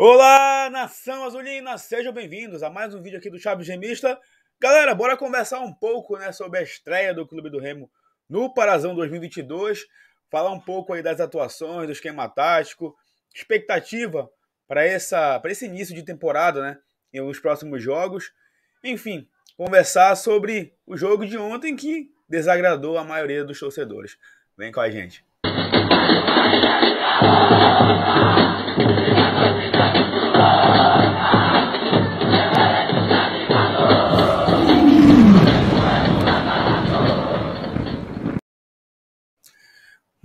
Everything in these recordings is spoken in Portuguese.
Olá, nação azulina! Sejam bem-vindos a mais um vídeo aqui do Chaves Gemista. Galera, bora conversar um pouco né, sobre a estreia do Clube do Remo no Parazão 2022, falar um pouco aí das atuações, do esquema tático, expectativa para esse início de temporada, né? E os próximos jogos. Enfim, conversar sobre o jogo de ontem que desagradou a maioria dos torcedores. Vem com a gente. Música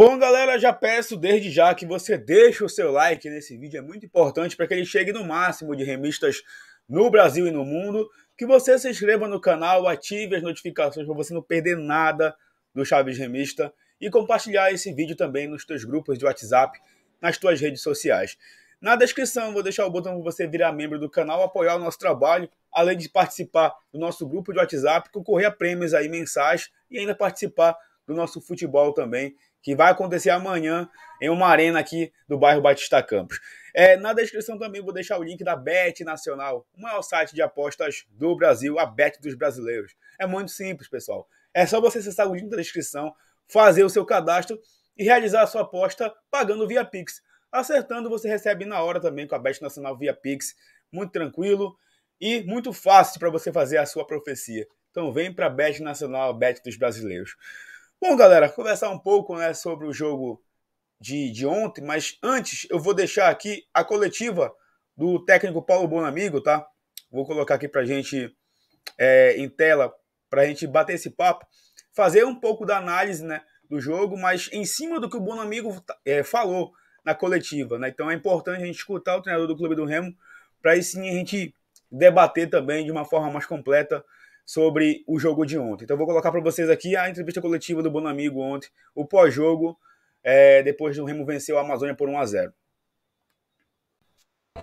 Bom, galera, já peço desde já que você deixe o seu like nesse vídeo, é muito importante para que ele chegue no máximo de remistas no Brasil e no mundo. Que você se inscreva no canal, ative as notificações para você não perder nada do Chaves Remista e compartilhar esse vídeo também nos teus grupos de WhatsApp, nas tuas redes sociais. Na descrição vou deixar o botão para você virar membro do canal, apoiar o nosso trabalho, além de participar do nosso grupo de WhatsApp, concorrer a prêmios aí mensais e ainda participar do nosso futebol também, que vai acontecer amanhã em uma arena aqui do bairro Batista Campos. É, na descrição também vou deixar o link da Bet Nacional, o maior site de apostas do Brasil, a Bet dos brasileiros. É muito simples, pessoal. É só você acessar o link da descrição, fazer o seu cadastro e realizar a sua aposta pagando via Pix. Acertando, você recebe na hora também com a Bet Nacional via Pix. Muito tranquilo e muito fácil para você fazer a sua profecia. Então vem para a Bet Nacional, a Bet dos brasileiros. Bom, galera, conversar um pouco né, sobre o jogo de, de ontem, mas antes eu vou deixar aqui a coletiva do técnico Paulo Bonamigo, tá? Vou colocar aqui pra gente é, em tela, pra gente bater esse papo, fazer um pouco da análise né, do jogo, mas em cima do que o Bonamigo tá, é, falou na coletiva, né? Então é importante a gente escutar o treinador do Clube do Remo, para aí sim a gente debater também de uma forma mais completa sobre o jogo de ontem. Então, vou colocar para vocês aqui a entrevista coletiva do Bonamigo ontem, o pós-jogo, é, depois do Remo vencer o Amazônia por 1 a 0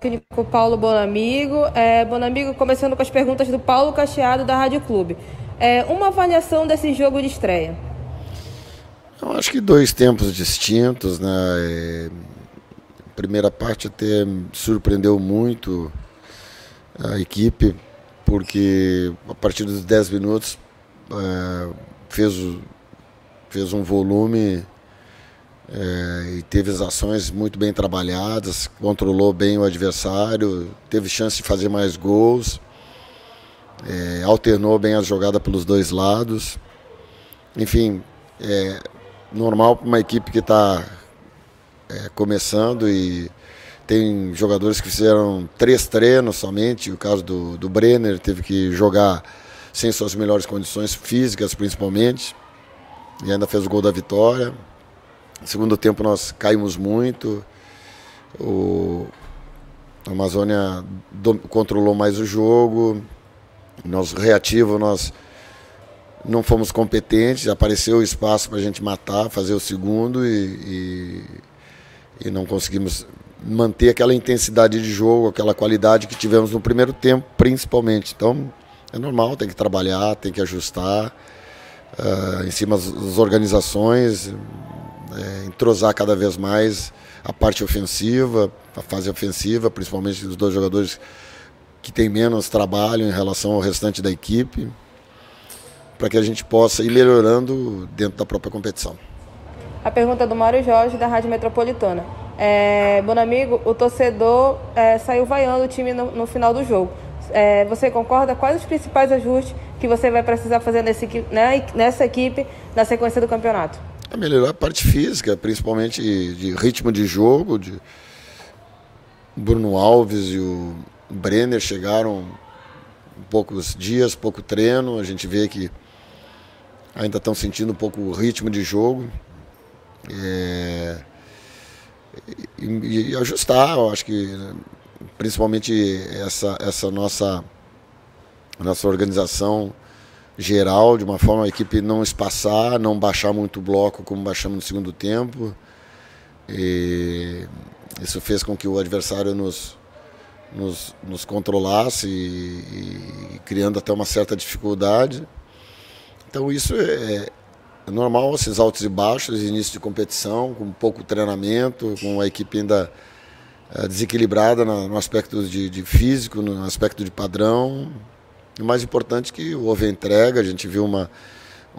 técnico Paulo Bonamigo. É, Bonamigo, começando com as perguntas do Paulo Cacheado, da Rádio Clube. É, uma avaliação desse jogo de estreia? Eu então, acho que dois tempos distintos, né? É, a primeira parte até surpreendeu muito a equipe porque a partir dos 10 minutos é, fez, fez um volume é, e teve as ações muito bem trabalhadas, controlou bem o adversário, teve chance de fazer mais gols, é, alternou bem a jogada pelos dois lados. Enfim, é normal para uma equipe que está é, começando e tem jogadores que fizeram três treinos somente, o caso do, do Brenner teve que jogar sem suas melhores condições físicas, principalmente, e ainda fez o gol da vitória. No segundo tempo nós caímos muito, o, a Amazônia do, controlou mais o jogo, nós reativo, nós não fomos competentes, apareceu espaço para a gente matar, fazer o segundo e, e, e não conseguimos manter aquela intensidade de jogo, aquela qualidade que tivemos no primeiro tempo, principalmente. Então, é normal, tem que trabalhar, tem que ajustar uh, em cima das organizações, é, entrosar cada vez mais a parte ofensiva, a fase ofensiva, principalmente dos dois jogadores que têm menos trabalho em relação ao restante da equipe, para que a gente possa ir melhorando dentro da própria competição. A pergunta do Mário Jorge, da Rádio Metropolitana. É, amigo, o torcedor é, saiu vaiando o time no, no final do jogo. É, você concorda? Quais os principais ajustes que você vai precisar fazer nesse, né, nessa equipe na sequência do campeonato? É melhorar a parte física, principalmente de ritmo de jogo. De... Bruno Alves e o Brenner chegaram poucos dias, pouco treino. A gente vê que ainda estão sentindo um pouco o ritmo de jogo. É e, e ajustar. Eu acho que principalmente essa, essa nossa, nossa organização geral, de uma forma a equipe não espaçar, não baixar muito o bloco como baixamos no segundo tempo. E isso fez com que o adversário nos, nos, nos controlasse, e, e, criando até uma certa dificuldade. Então isso é, é normal esses altos e baixos, início de competição, com pouco treinamento, com a equipe ainda eh, desequilibrada no aspecto de, de físico, no aspecto de padrão. o mais importante é que houve a entrega, a gente viu uma,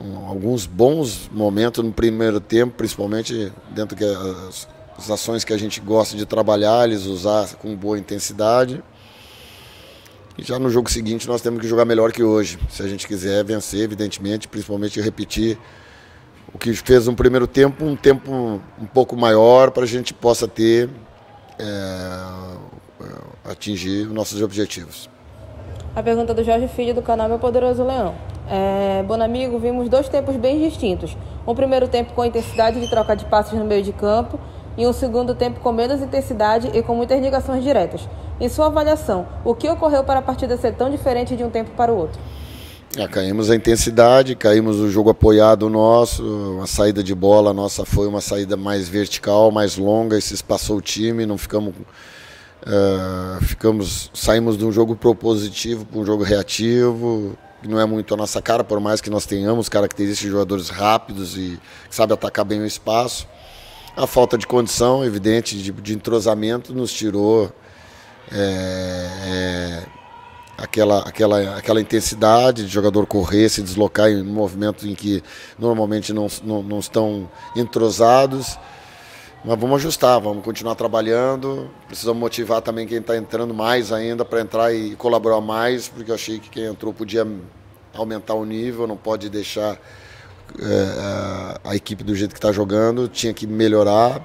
um, alguns bons momentos no primeiro tempo, principalmente dentro das as ações que a gente gosta de trabalhar, eles usar com boa intensidade. E já no jogo seguinte nós temos que jogar melhor que hoje, se a gente quiser vencer, evidentemente, principalmente repetir o que fez um primeiro tempo um tempo um pouco maior para a gente possa ter é, é, atingir nossos objetivos. A pergunta do Jorge Filho do canal Meu Poderoso Leão. É, amigo, vimos dois tempos bem distintos. Um primeiro tempo com intensidade de troca de passos no meio de campo e um segundo tempo com menos intensidade e com muitas ligações diretas. Em sua avaliação, o que ocorreu para a partida ser tão diferente de um tempo para o outro? É, caímos a intensidade, caímos o jogo apoiado nosso, a saída de bola nossa foi uma saída mais vertical, mais longa, e se espaçou o time, não ficamos, uh, ficamos saímos de um jogo propositivo para um jogo reativo, que não é muito a nossa cara, por mais que nós tenhamos características de jogadores rápidos e que sabe atacar bem o espaço. A falta de condição, evidente, de, de entrosamento nos tirou é, é, aquela, aquela, aquela intensidade de jogador correr, se deslocar em movimento em que normalmente não, não, não estão entrosados. Mas vamos ajustar, vamos continuar trabalhando. Precisamos motivar também quem está entrando mais ainda para entrar e colaborar mais, porque eu achei que quem entrou podia aumentar o nível, não pode deixar é, a, a equipe do jeito que está jogando, tinha que melhorar.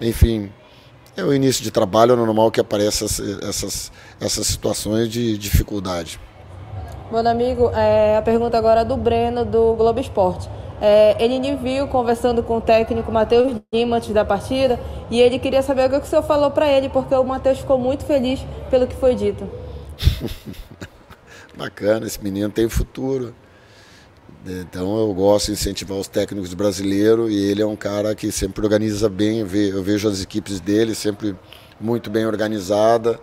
Enfim, é o início de trabalho, é normal que apareçam essas, essas, essas situações de dificuldade. Meu amigo, é, a pergunta agora é do Breno, do Globo Esporte. É, ele viu conversando com o técnico Matheus Lima antes da partida e ele queria saber o que o senhor falou para ele, porque o Matheus ficou muito feliz pelo que foi dito. Bacana, esse menino tem futuro. Então eu gosto de incentivar os técnicos brasileiros e ele é um cara que sempre organiza bem, eu vejo as equipes dele sempre muito bem organizada.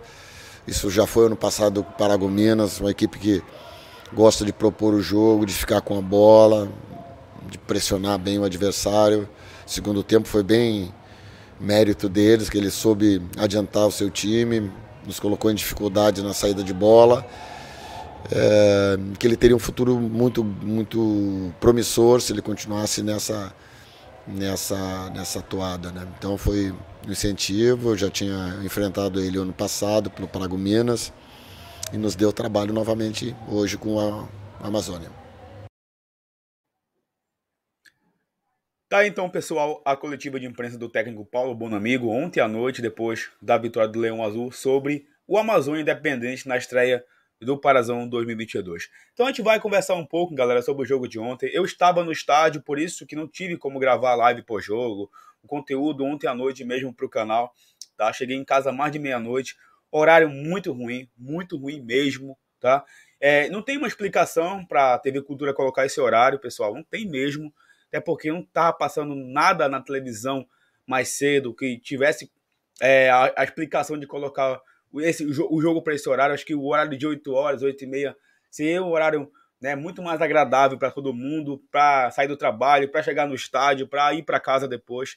Isso já foi ano passado com o Paragominas, uma equipe que gosta de propor o jogo, de ficar com a bola, de pressionar bem o adversário. Segundo tempo foi bem mérito deles, que ele soube adiantar o seu time, nos colocou em dificuldade na saída de bola é, que ele teria um futuro muito, muito promissor se ele continuasse nessa, nessa, nessa toada. Né? Então foi um incentivo, eu já tinha enfrentado ele ano passado pelo Prago Minas e nos deu trabalho novamente hoje com a Amazônia. Tá então, pessoal, a coletiva de imprensa do técnico Paulo Bonamigo ontem à noite, depois da vitória do Leão Azul, sobre o Amazônia Independente na estreia do Parazão 2022. Então a gente vai conversar um pouco, galera, sobre o jogo de ontem. Eu estava no estádio, por isso que não tive como gravar a live pós-jogo, o conteúdo ontem à noite mesmo para o canal, tá? Cheguei em casa mais de meia-noite, horário muito ruim, muito ruim mesmo, tá? É, não tem uma explicação para a TV Cultura colocar esse horário, pessoal, não tem mesmo, até porque não estava tá passando nada na televisão mais cedo que tivesse é, a, a explicação de colocar esse, o jogo para esse horário, acho que o horário de 8 horas, 8 e meia, seria um horário né, muito mais agradável para todo mundo, para sair do trabalho, para chegar no estádio, para ir para casa depois.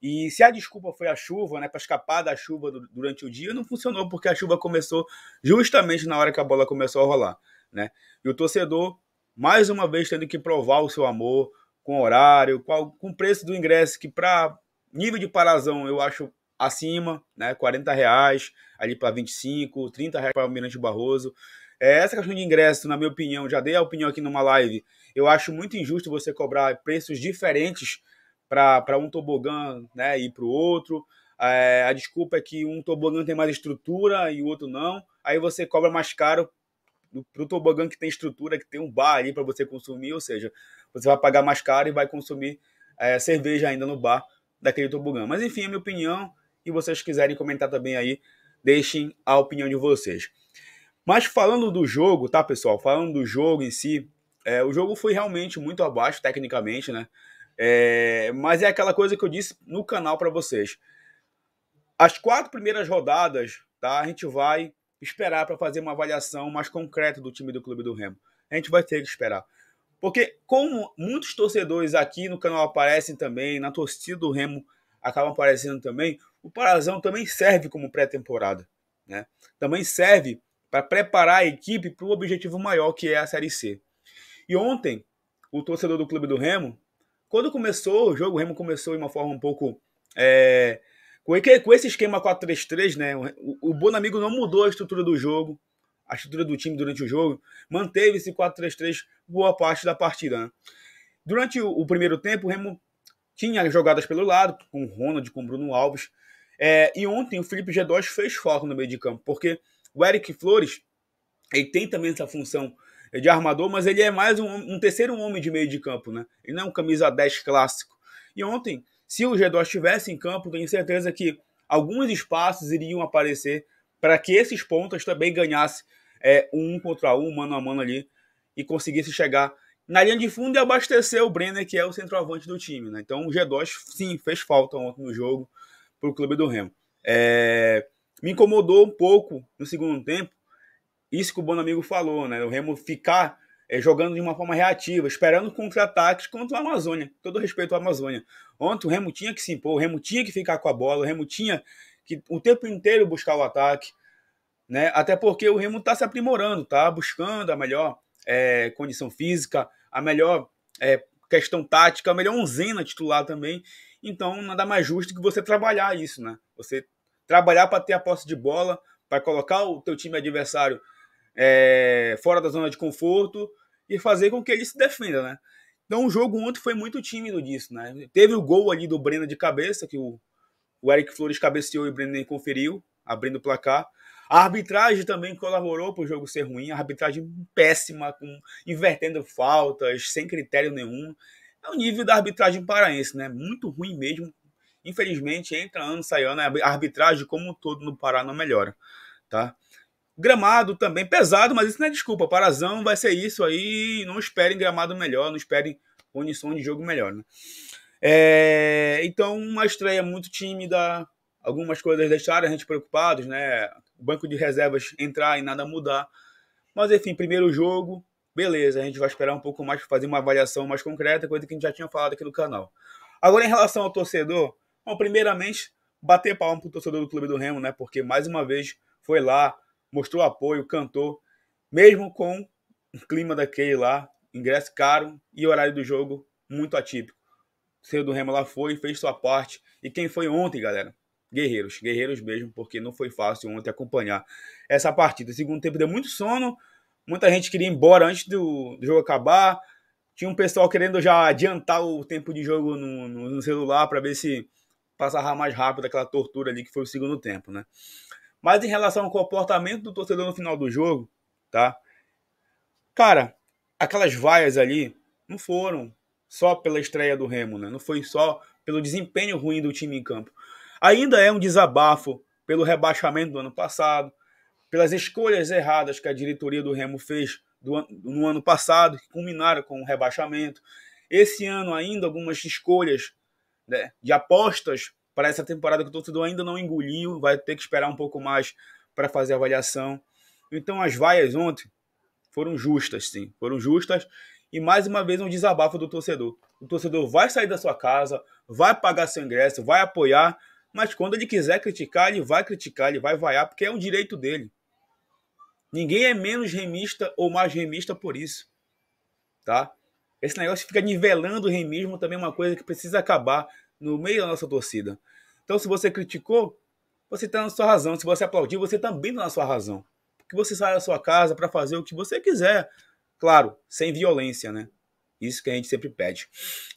E se a desculpa foi a chuva, né, para escapar da chuva durante o dia, não funcionou porque a chuva começou justamente na hora que a bola começou a rolar, né? E o torcedor mais uma vez tendo que provar o seu amor com horário, com o preço do ingresso que para nível de parazão eu acho acima, né? 40 reais ali para 25, 30 reais para o Mirante Barroso. É, essa questão de ingresso, na minha opinião, já dei a opinião aqui numa live. Eu acho muito injusto você cobrar preços diferentes para um tobogã né, e para o outro. É, a desculpa é que um tobogã tem mais estrutura e o outro não. Aí você cobra mais caro para o tobogã que tem estrutura, que tem um bar ali para você consumir. Ou seja, você vai pagar mais caro e vai consumir é, cerveja ainda no bar daquele tobogã. Mas enfim, a minha opinião e vocês quiserem comentar também aí, deixem a opinião de vocês. Mas falando do jogo, tá, pessoal? Falando do jogo em si, é, o jogo foi realmente muito abaixo tecnicamente, né? É, mas é aquela coisa que eu disse no canal para vocês. As quatro primeiras rodadas, tá? A gente vai esperar para fazer uma avaliação mais concreta do time do Clube do Remo. A gente vai ter que esperar. Porque como muitos torcedores aqui no canal aparecem também, na torcida do Remo acabam aparecendo também, o Parazão também serve como pré-temporada. Né? Também serve para preparar a equipe para o objetivo maior que é a Série C. E ontem, o torcedor do clube do Remo, quando começou o jogo, o Remo começou de uma forma um pouco. É, com esse esquema 4-3-3, né? O, Bonamigo não mudou a estrutura do jogo, a estrutura do time durante o jogo, manteve esse 4-3-3 boa parte da partida. Né? Durante o, primeiro tempo, o Remo tinha jogadas pelo lado, com o Ronald, com Bruno Alves, é, e ontem o Felipe G2 fez foco no meio de campo, porque o Eric Flores ele tem também essa função de armador, mas ele é mais um, um terceiro homem de meio de campo, né? Ele não é um camisa 10 clássico. E ontem, se o G2 estivesse em campo, tenho certeza que alguns espaços iriam aparecer para que esses pontas também ganhassem é, um contra um, mano a mano ali, e conseguisse chegar na linha de fundo e abastecer o Brenner, que é o centroavante do time. Né? Então o G2, sim, fez falta ontem no jogo para o clube do Remo. É, me incomodou um pouco no segundo tempo isso que o Bonamigo falou, né? O Remo ficar é, jogando de uma forma reativa, esperando contra-ataques contra o Amazônia. Todo respeito ao Amazônia. Ontem o Remo tinha que se impor, o Remo tinha que ficar com a bola, o Remo tinha que o tempo inteiro buscar o ataque, né? Até porque o Remo está se aprimorando, tá? Buscando a melhor é, condição física, a melhor é, questão tática, a melhor onzena titular também. Então, nada mais justo que você trabalhar isso, né? Você trabalhar para ter a posse de bola, para colocar o teu time adversário é, fora da zona de conforto e fazer com que ele se defenda, né? Então o jogo ontem foi muito tímido disso, né? Teve o gol ali do Breno de cabeça, que o, o Eric Flores cabeceou e o Breno nem conferiu, abrindo o placar. A arbitragem também colaborou para o jogo ser ruim, a arbitragem péssima, com, invertendo faltas, sem critério nenhum é o nível da arbitragem paraense, né? Muito ruim mesmo. Infelizmente, entra ano, sai ano, a arbitragem como um todo no Pará não melhora, tá? Gramado também pesado, mas isso não é desculpa. Parazão vai ser isso aí. Não esperem gramado melhor, não esperem condição de jogo melhor, né? É, então, uma estreia muito tímida, algumas coisas deixaram a gente preocupados, né? O banco de reservas entrar e nada mudar. Mas, enfim, primeiro jogo, beleza, a gente vai esperar um pouco mais para fazer uma avaliação mais concreta, coisa que a gente já tinha falado aqui no canal. Agora, em relação ao torcedor, bom, primeiramente, bater palma para o torcedor do Clube do Remo, né? Porque mais uma vez foi lá, mostrou apoio, cantou, mesmo com o clima daquele lá, ingresso caro e horário do jogo muito atípico. O torcedor do Remo lá foi, fez sua parte. E quem foi ontem, galera? Guerreiros, guerreiros mesmo, porque não foi fácil ontem acompanhar essa partida. O segundo tempo deu muito sono, Muita gente queria ir embora antes do, do jogo acabar. Tinha um pessoal querendo já adiantar o tempo de jogo no, no, no celular para ver se passava mais rápido aquela tortura ali que foi o segundo tempo, né? Mas em relação ao comportamento do torcedor no final do jogo, tá? Cara, aquelas vaias ali não foram só pela estreia do Remo, né? Não foi só pelo desempenho ruim do time em campo. Ainda é um desabafo pelo rebaixamento do ano passado, pelas escolhas erradas que a diretoria do Remo fez do, no ano passado, que culminaram com o rebaixamento. Esse ano ainda algumas escolhas né, de apostas para essa temporada que o torcedor ainda não engoliu, vai ter que esperar um pouco mais para fazer a avaliação. Então as vaias ontem foram justas, sim, foram justas. E mais uma vez um desabafo do torcedor. O torcedor vai sair da sua casa, vai pagar seu ingresso, vai apoiar, mas quando ele quiser criticar, ele vai criticar, ele vai vaiar, porque é um direito dele. Ninguém é menos remista ou mais remista por isso. Tá? Esse negócio fica nivelando o remismo também é uma coisa que precisa acabar no meio da nossa torcida. Então, se você criticou, você está na sua razão. Se você aplaudiu, você também está na sua razão. Porque você sai da sua casa para fazer o que você quiser. Claro, sem violência, né? Isso que a gente sempre pede.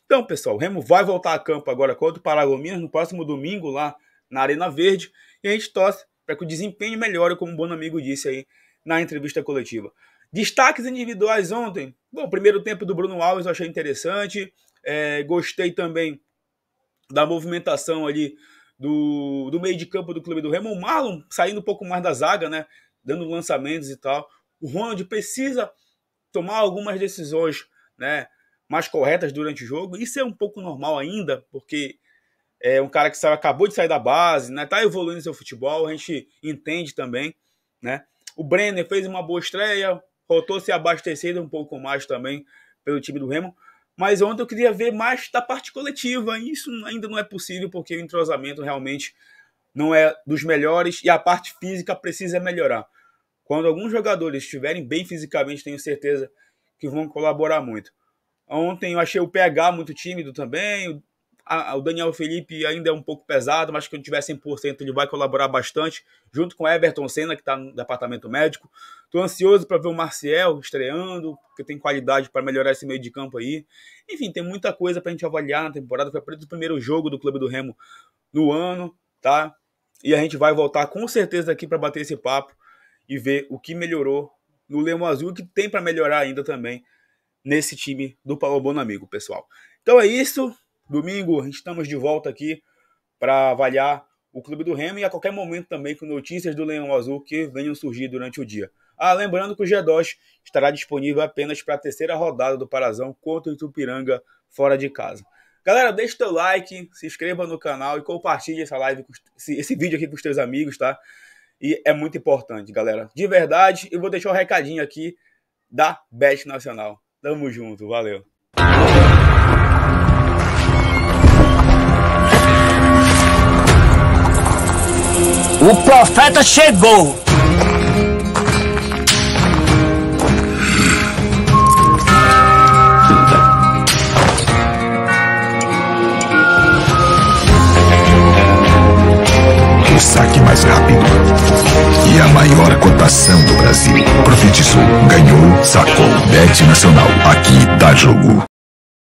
Então, pessoal, o Remo vai voltar a campo agora contra o Paragominas no próximo domingo lá na Arena Verde. E a gente torce para que o desempenho melhore, como o bom amigo disse aí, na entrevista coletiva. Destaques individuais ontem. Bom, primeiro tempo do Bruno Alves eu achei interessante. É, gostei também da movimentação ali do, do meio de campo do clube do Remo. O Marlon saindo um pouco mais da zaga, né? Dando lançamentos e tal. O Ronald precisa tomar algumas decisões né, mais corretas durante o jogo. Isso é um pouco normal ainda, porque é um cara que acabou de sair da base, né? Tá evoluindo seu futebol, a gente entende também, né? O Brenner fez uma boa estreia, voltou a ser abastecido um pouco mais também pelo time do Remo. Mas ontem eu queria ver mais da parte coletiva. E isso ainda não é possível, porque o entrosamento realmente não é dos melhores e a parte física precisa melhorar. Quando alguns jogadores estiverem bem fisicamente, tenho certeza que vão colaborar muito. Ontem eu achei o PH muito tímido também, a, o Daniel Felipe ainda é um pouco pesado, mas quando tiver 100% ele vai colaborar bastante, junto com Everton Senna, que está no departamento médico. Estou ansioso para ver o Marcial estreando, que tem qualidade para melhorar esse meio de campo aí. Enfim, tem muita coisa para a gente avaliar na temporada. Foi apenas o primeiro jogo do Clube do Remo no ano, tá? E a gente vai voltar com certeza aqui para bater esse papo e ver o que melhorou no Lemo Azul, que tem para melhorar ainda também nesse time do Paulo Bonamigo, pessoal. Então é isso. Domingo estamos de volta aqui para avaliar o clube do Remo e a qualquer momento também com notícias do Leão Azul que venham surgir durante o dia. Ah, lembrando que o G2 estará disponível apenas para a terceira rodada do Parazão contra o Itupiranga fora de casa. Galera, deixa o teu like, se inscreva no canal e compartilhe essa live, esse, vídeo aqui com os teus amigos, tá? E é muito importante, galera. De verdade, eu vou deixar um recadinho aqui da best Nacional. Tamo junto, valeu. O profeta chegou. O saque mais rápido e a maior cotação do Brasil. Profetizou, ganhou, sacou. Bet Nacional. Aqui dá jogo.